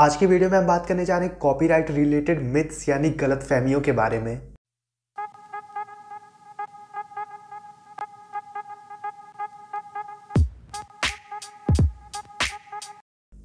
आज की वीडियो में हम बात करने जा रहे हैं कॉपीराइट रिलेटेड मिथ्स यानी गलत फहमियों के बारे में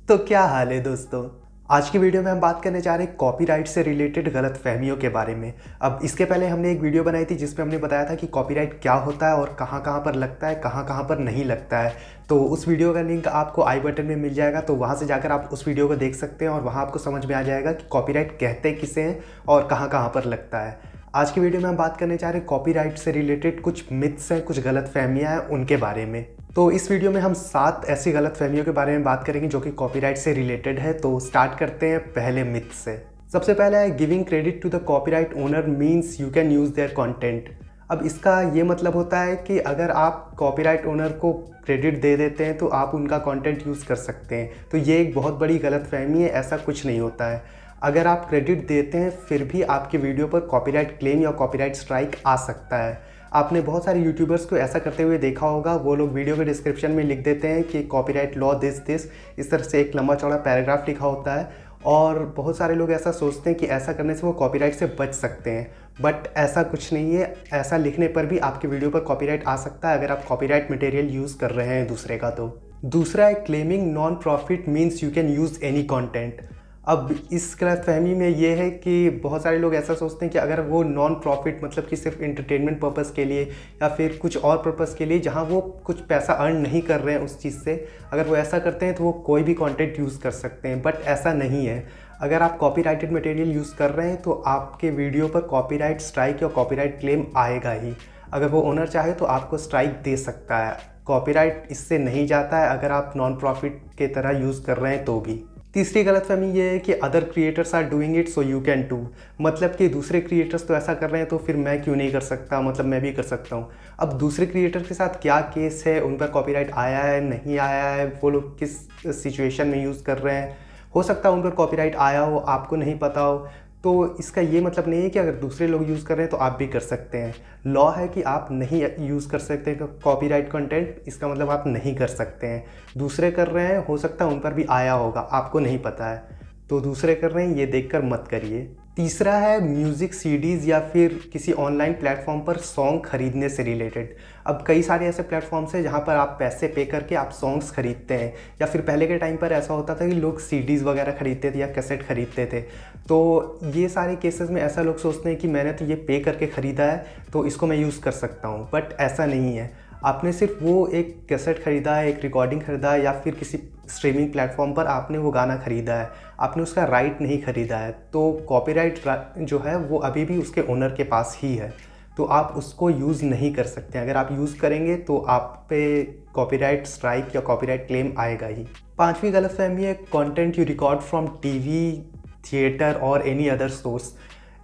तो क्या हाल है दोस्तों आज की वीडियो में हम बात करने जा रहे हैं कॉपीराइट से रिलेटेड गलत फहमियों के बारे में अब इसके पहले हमने एक वीडियो बनाई थी जिसमें हमने बताया था कि कॉपीराइट क्या होता है और कहाँ कहाँ पर लगता है कहाँ कहाँ पर नहीं लगता है तो उस वीडियो का लिंक आपको आई बटन में मिल जाएगा तो वहाँ से जाकर आप उस वीडियो को देख सकते हैं और वहाँ आपको समझ में आ जाएगा कि कॉपी कहते किसे हैं और कहाँ कहाँ पर लगता है आज की वीडियो में हम बात करने जा रहे हैं कॉपीराइट से रिलेटेड कुछ मिथ्स हैं कुछ गलत फहमियाँ हैं उनके बारे में तो इस वीडियो में हम सात ऐसी गलत फहमियों के बारे में बात करेंगे जो कि कॉपीराइट से रिलेटेड है तो स्टार्ट करते हैं पहले मिथ से सबसे पहला है giving credit to the copyright owner means you can use their content अब इसका ये मतलब होता है कि अगर आप कॉपीराइट ओनर को क्रेडिट दे देते हैं तो आप उनका कंटेंट यूज़ कर सकते हैं तो ये एक बहुत बड़ी फहमी है ऐसा कुछ नहीं होता है अगर आप क्रेडिट देते हैं फिर भी आपके वीडियो पर कॉपीराइट क्लेम या कॉपीराइट स्ट्राइक आ सकता है आपने बहुत सारे यूट्यूबर्स को ऐसा करते हुए देखा होगा वो लोग वीडियो के डिस्क्रिप्शन में लिख देते हैं कि कॉपीराइट लॉ दिस दिस इस तरह से एक लंबा चौड़ा पैराग्राफ लिखा होता है और बहुत सारे लोग ऐसा सोचते हैं कि ऐसा करने से वो कॉपीराइट से बच सकते हैं बट ऐसा कुछ नहीं है ऐसा लिखने पर भी आपकी वीडियो पर कॉपीराइट आ सकता है अगर आप कॉपीराइट मटेरियल यूज़ कर रहे हैं दूसरे का तो दूसरा है claiming non profit means you can use any content अब इस क्लब फहमी में ये है कि बहुत सारे लोग ऐसा सोचते हैं कि अगर वो नॉन प्रॉफिट मतलब कि सिर्फ इंटरटेनमेंट पर्पस के लिए या फिर कुछ और पर्पस के लिए जहाँ वो कुछ पैसा अर्न नहीं कर रहे हैं उस चीज़ से अगर वो ऐसा करते हैं तो वो कोई भी कंटेंट यूज़ कर सकते हैं बट ऐसा नहीं है अगर आप राइटेड मटेरियल यूज़ कर रहे हैं तो आपके वीडियो पर कॉपी स्ट्राइक या कॉपी क्लेम आएगा ही अगर वो ओनर चाहे तो आपको स्ट्राइक दे सकता है कॉपीराइट इससे नहीं जाता है अगर आप नॉन प्रॉफिट के तरह यूज़ कर रहे हैं तो भी तीसरी गलतफहमी ये है कि other creators are doing it so you can do मतलब कि दूसरे क्रिएटर्स तो ऐसा कर रहे हैं तो फिर मैं क्यों नहीं कर सकता मतलब मैं भी कर सकता हूँ अब दूसरे क्रिएटर के साथ क्या केस है उन पर कॉपीराइट आया है नहीं आया है वो लोग किस सिचुएशन में यूज़ कर रहे हैं हो सकता है उन पर कॉपीराइट आया हो आपको नहीं पता हो तो इसका ये मतलब नहीं है कि अगर दूसरे लोग यूज़ कर रहे हैं तो आप भी कर सकते हैं लॉ है कि आप नहीं यूज़ कर सकते कॉपीराइट कंटेंट इसका मतलब आप नहीं कर सकते हैं दूसरे कर रहे हैं हो सकता है उन पर भी आया होगा आपको नहीं पता है तो दूसरे कर रहे हैं ये देखकर मत करिए तीसरा है म्यूज़िक सीडीज़ या फिर किसी ऑनलाइन प्लेटफॉर्म पर सॉन्ग खरीदने से रिलेटेड अब कई सारे ऐसे प्लेटफॉर्म्स हैं जहाँ पर आप पैसे पे करके आप सॉन्ग्स खरीदते हैं या फिर पहले के टाइम पर ऐसा होता था कि लोग सीडीज़ वगैरह खरीदते थे या कैसेट खरीदते थे तो ये सारे केसेस में ऐसा लोग सोचते हैं कि मैंने तो ये पे करके ख़रीदा है तो इसको मैं यूज़ कर सकता हूँ बट ऐसा नहीं है आपने सिर्फ वो एक कैसेट ख़रीदा है एक रिकॉर्डिंग ख़रीदा है या फिर किसी स्ट्रीमिंग प्लेटफॉर्म पर आपने वो गाना ख़रीदा है आपने उसका राइट नहीं ख़रीदा है तो कॉपीराइट जो है वो अभी भी उसके ओनर के पास ही है तो आप उसको यूज़ नहीं कर सकते अगर आप यूज़ करेंगे तो आप पे कॉपीराइट स्ट्राइक या कॉपीराइट क्लेम आएगा ही पांचवी गलतफहमी है content you record from TV theatre और एनी अदर सोर्स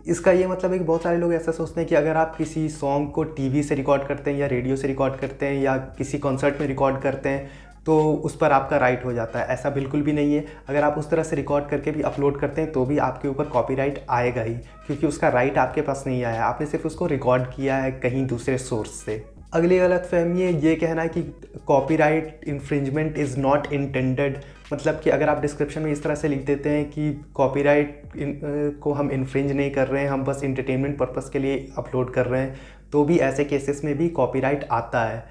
इसका ये मतलब है कि बहुत सारे लोग ऐसा सोचते हैं कि अगर आप किसी सॉन्ग को टीवी से रिकॉर्ड करते हैं या रेडियो से रिकॉर्ड करते हैं या किसी कॉन्सर्ट में रिकॉर्ड करते हैं तो उस पर आपका राइट हो जाता है ऐसा बिल्कुल भी नहीं है अगर आप उस तरह से रिकॉर्ड करके भी अपलोड करते हैं तो भी आपके ऊपर कॉपीराइट आएगा ही क्योंकि उसका राइट आपके पास नहीं आया आपने सिर्फ उसको रिकॉर्ड किया है कहीं दूसरे सोर्स से अगली गलत फहमी है ये कहना है कि copyright infringement is not intended मतलब कि अगर आप डिस्क्रिप्शन में इस तरह से लिख देते हैं कि कॉपीराइट को हम इन्फ्रिंज नहीं कर रहे हैं हम बस इंटरटेनमेंट पर्पज़ के लिए अपलोड कर रहे हैं तो भी ऐसे केसेस में भी कॉपीराइट आता है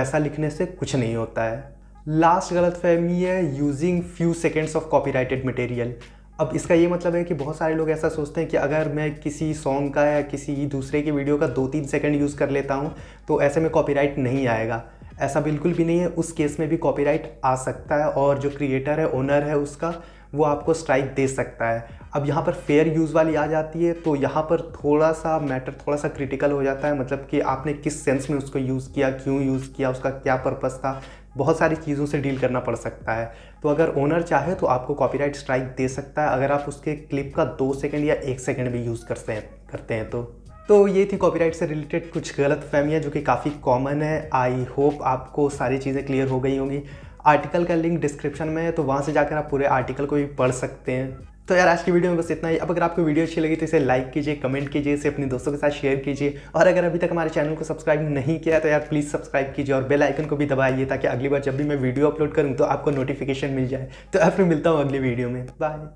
ऐसा लिखने से कुछ नहीं होता है लास्ट गलत फहमी है using few seconds of copyrighted material अब इसका ये मतलब है कि बहुत सारे लोग ऐसा सोचते हैं कि अगर मैं किसी सॉन्ग का या किसी दूसरे की वीडियो का दो तीन सेकंड यूज़ कर लेता हूँ तो ऐसे में कॉपीराइट नहीं आएगा ऐसा बिल्कुल भी नहीं है उस केस में भी कॉपीराइट आ सकता है और जो क्रिएटर है ओनर है उसका वो आपको स्ट्राइक दे सकता है अब यहाँ पर फेयर यूज़ वाली आ जाती है तो यहाँ पर थोड़ा सा मैटर थोड़ा सा क्रिटिकल हो जाता है मतलब कि आपने किस सेंस में उसको यूज़ किया क्यों यूज़ किया उसका क्या पर्पस था बहुत सारी चीज़ों से डील करना पड़ सकता है तो अगर ओनर चाहे तो आपको कॉपीराइट स्ट्राइक दे सकता है अगर आप उसके क्लिप का दो सेकेंड या एक सेकेंड भी यूज़ करते हैं करते हैं तो तो ये थी कॉपीराइट से रिलेटेड कुछ गलत फहमियाँ जो कि काफ़ी कॉमन है आई होप आपको सारी चीज़ें क्लियर हो गई होंगी आर्टिकल का लिंक डिस्क्रिप्शन में है तो वहाँ से जाकर आप पूरे आर्टिकल को भी पढ़ सकते हैं तो यार आज की वीडियो में बस इतना ही अब अगर आपको वीडियो अच्छी लगी तो इसे लाइक कीजिए कमेंट कीजिए इसे अपने दोस्तों के साथ शेयर कीजिए और अगर अभी तक हमारे चैनल को सब्सक्राइब नहीं किया तो यार प्लीज़ सब्सक्राइब कीजिए और बेल आइकन को भी दबाइए ताकि अगली बार जब भी मैं वीडियो अपलोड करूँ तो आपको नोटिफिकेशन मिल जाए तो फिर मिलता हूँ अगली वीडियो में बाय